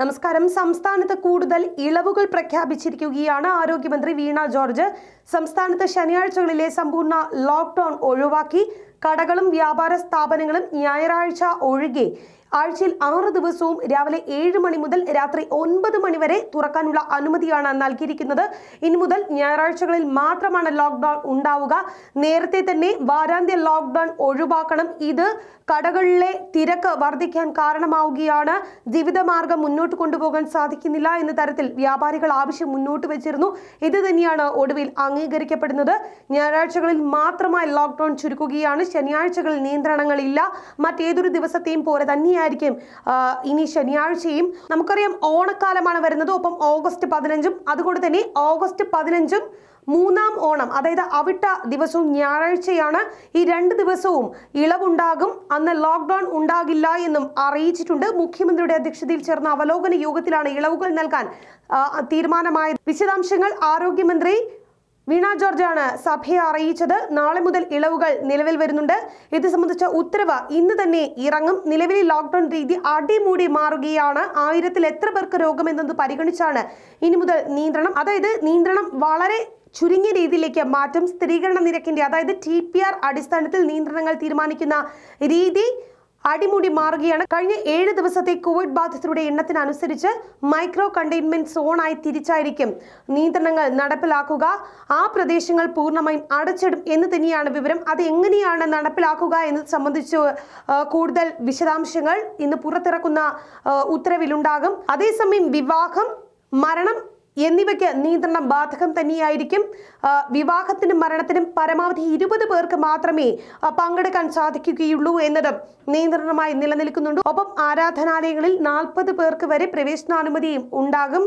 നമസ്കാരം സംസ്ഥാനത്ത് കൂടുതൽ ഇളവുകൾ പ്രഖ്യാപിച്ചിരിക്കുകയാണ് ആരോഗ്യമന്ത്രി വീണ ജോർജ് സംസ്ഥാനത്ത് ശനിയാഴ്ചകളിലെ സമ്പൂർണ്ണ ലോക്ക്ഡൌൺ ഒഴിവാക്കി കടകളും വ്യാപാര സ്ഥാപനങ്ങളും ഞായറാഴ്ച ഒഴികെ ആഴ്ചയിൽ ആറ് ദിവസവും രാവിലെ ഏഴ് മണി മുതൽ രാത്രി ഒൻപത് മണി വരെ തുറക്കാനുള്ള അനുമതിയാണ് നൽകിയിരിക്കുന്നത് ഇനി മുതൽ ഞായറാഴ്ചകളിൽ മാത്രമാണ് ലോക്ക്ഡൌൺ ഉണ്ടാവുക നേരത്തെ തന്നെ വാരാന്ത്യ ലോക്ക്ഡൌൺ ഒഴിവാക്കണം ഇത് കടകളിലെ തിരക്ക് വർദ്ധിക്കാൻ കാരണമാവുകയാണ് മാർഗം മുന്നോട്ട് കൊണ്ടുപോകാൻ സാധിക്കുന്നില്ല എന്ന തരത്തിൽ വ്യാപാരികൾ ആവശ്യം മുന്നോട്ട് വെച്ചിരുന്നു ഇത് തന്നെയാണ് ഒടുവിൽ അംഗീകരിക്കപ്പെടുന്നത് ഞായറാഴ്ചകളിൽ മാത്രമായി ലോക്ക്ഡൌൺ ചുരുക്കുകയാണ് ശനിയാഴ്ചകളിൽ നിയന്ത്രണങ്ങളില്ല മറ്റേതൊരു ദിവസത്തെയും പോലെ തന്നെയായി ആയിരിക്കും ഇനി ശനിയാഴ്ചയും നമുക്കറിയാം ഓണക്കാലമാണ് വരുന്നത് ഒപ്പം ഓഗസ്റ്റ് പതിനഞ്ചും അതുകൊണ്ട് തന്നെ ഓഗസ്റ്റ് പതിനഞ്ചും മൂന്നാം ഓണം അതായത് അവിട്ട ദിവസവും ഞായറാഴ്ചയാണ് ഈ രണ്ട് ദിവസവും ഇളവുണ്ടാകും അന്ന് ലോക്ക്ഡൌൺ ഉണ്ടാകില്ല എന്നും അറിയിച്ചിട്ടുണ്ട് മുഖ്യമന്ത്രിയുടെ അധ്യക്ഷതയിൽ ചേർന്ന അവലോകന യോഗത്തിലാണ് ഇളവുകൾ നൽകാൻ തീരുമാനമായത് വിശദാംശങ്ങൾ ആരോഗ്യമന്ത്രി വീണ ജോർജാണ് സഭയെ അറിയിച്ചത് നാളെ മുതൽ ഇളവുകൾ നിലവിൽ വരുന്നുണ്ട് ഇത് സംബന്ധിച്ച ഉത്തരവ് ഇന്ന് തന്നെ ഇറങ്ങും നിലവിലെ ലോക്ക്ഡൌൺ രീതി അടിമൂടി മാറുകയാണ് ആയിരത്തിൽ എത്ര പേർക്ക് രോഗമെന്നത് പരിഗണിച്ചാണ് ഇനി മുതൽ നിയന്ത്രണം അതായത് നിയന്ത്രണം വളരെ ചുരുങ്ങിയ രീതിയിലേക്ക് മാറ്റും സ്ഥിരീകരണ നിരക്കിന്റെ അതായത് ടി അടിസ്ഥാനത്തിൽ നിയന്ത്രണങ്ങൾ തീരുമാനിക്കുന്ന രീതി അടിമുടി മാറുകയാണ് കഴിഞ്ഞ ഏഴ് ദിവസത്തെ കോവിഡ് ബാധിതരുടെ എണ്ണത്തിനനുസരിച്ച് മൈക്രോ കണ്ടെയ്ൻമെന്റ് സോണായി തിരിച്ചായിരിക്കും നിയന്ത്രണങ്ങൾ നടപ്പിലാക്കുക ആ പ്രദേശങ്ങൾ പൂർണ്ണമായും അടച്ചിടും എന്ന് തന്നെയാണ് വിവരം അത് എങ്ങനെയാണ് നടപ്പിലാക്കുക എന്നത് സംബന്ധിച്ച് കൂടുതൽ വിശദാംശങ്ങൾ ഇന്ന് പുറത്തിറക്കുന്ന ഉത്തരവിലുണ്ടാകും അതേസമയം വിവാഹം മരണം എന്നിവയ്ക്ക് നിയന്ത്രണം ബാധകം തന്നെയായിരിക്കും വിവാഹത്തിനും മരണത്തിനും പരമാവധി ഇരുപത് പേർക്ക് മാത്രമേ പങ്കെടുക്കാൻ സാധിക്കുകയുള്ളൂ എന്നതും നിയന്ത്രണമായി നിലനിൽക്കുന്നുണ്ട് ഒപ്പം ആരാധനാലയങ്ങളിൽ നാൽപ്പത് പേർക്ക് വരെ പ്രവേശനാനുമതിയും ഉണ്ടാകും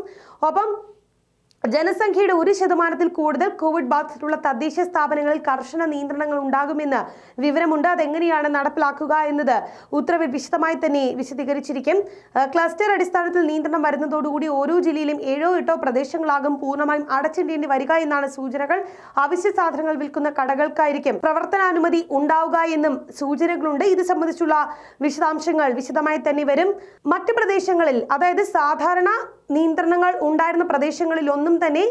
ഒപ്പം ജനസംഖ്യയുടെ ഒരു ശതമാനത്തിൽ കൂടുതൽ കോവിഡ് ബാധിച്ചിട്ടുള്ള തദ്ദേശ സ്ഥാപനങ്ങളിൽ കർശന നിയന്ത്രണങ്ങൾ ഉണ്ടാകുമെന്ന് വിവരമുണ്ട് അതെങ്ങനെയാണ് നടപ്പിലാക്കുക എന്നത് ഉത്തരവിൽ വിശദമായി തന്നെ വിശദീകരിച്ചിരിക്കും ക്ലസ്റ്റർ അടിസ്ഥാനത്തിൽ നിയന്ത്രണം വരുന്നതോടുകൂടി ഓരോ ജില്ലയിലും ഏഴോ എട്ടോ പ്രദേശങ്ങളാകും പൂർണ്ണമായും അടച്ചിടേണ്ടി വരിക എന്നാണ് സൂചനകൾ അവശ്യ സാധനങ്ങൾ വിൽക്കുന്ന കടകൾക്കായിരിക്കും പ്രവർത്തനാനുമതി ഉണ്ടാവുക എന്നും സൂചനകളുണ്ട് ഇത് സംബന്ധിച്ചുള്ള വിശദാംശങ്ങൾ വിശദമായി തന്നെ വരും മറ്റു പ്രദേശങ്ങളിൽ അതായത് സാധാരണ നിയന്ത്രണങ്ങൾ ഉണ്ടായിരുന്ന പ്രദേശങ്ങളിൽ ഒന്നും तने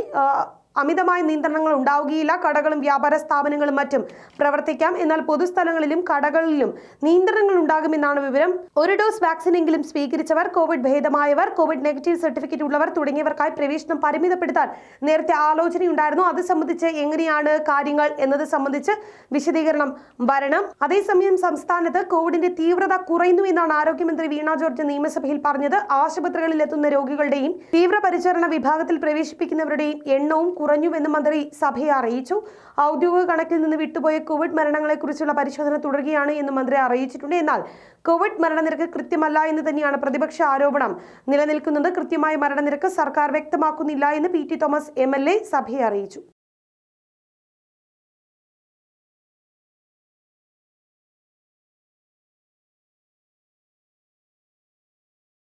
അമിതമായ നിയന്ത്രണങ്ങൾ ഉണ്ടാവുകയില്ല കടകളും വ്യാപാര സ്ഥാപനങ്ങളും മറ്റും പ്രവർത്തിക്കാം എന്നാൽ പൊതുസ്ഥലങ്ങളിലും കടകളിലും നിയന്ത്രണങ്ങൾ ഉണ്ടാകുമെന്നാണ് വിവരം ഒരു ഡോസ് വാക്സിനെങ്കിലും സ്വീകരിച്ചവർ കോവിഡ് ഭേദമായവർ കോവിഡ് നെഗറ്റീവ് സർട്ടിഫിക്കറ്റ് ഉള്ളവർ തുടങ്ങിയവർക്കായി പ്രവേശനം പരിമിതപ്പെടുത്താൻ നേരത്തെ ആലോചനയുണ്ടായിരുന്നു അത് സംബന്ധിച്ച് എങ്ങനെയാണ് കാര്യങ്ങൾ എന്നത് സംബന്ധിച്ച് വിശദീകരണം വരണം അതേസമയം സംസ്ഥാനത്ത് കോവിഡിന്റെ തീവ്രത കുറയുന്നു എന്നാണ് ആരോഗ്യമന്ത്രി വീണ ജോർജ് നിയമസഭയിൽ പറഞ്ഞത് ആശുപത്രികളിൽ എത്തുന്ന രോഗികളുടെയും തീവ്രപരിചരണ വിഭാഗത്തിൽ പ്രവേശിപ്പിക്കുന്നവരുടെയും എണ്ണവും കുറഞ്ഞുവെന്ന് മന്ത്രി സഭയെ അറിയിച്ചു ഔദ്യോഗിക കണക്കിൽ നിന്ന് വിട്ടുപോയ കോവിഡ് മരണങ്ങളെക്കുറിച്ചുള്ള പരിശോധന തുടരുകയാണ് എന്ന് മന്ത്രി അറിയിച്ചിട്ടുണ്ട് എന്നാൽ കോവിഡ് മരണനിരക്ക് കൃത്യമല്ല എന്ന് തന്നെയാണ് പ്രതിപക്ഷ ആരോപണം നിലനിൽക്കുന്നത് കൃത്യമായ മരണനിരക്ക് സർക്കാർ വ്യക്തമാക്കുന്നില്ല എന്ന് P T Thomas M L A സഭയെ അറിയിച്ചു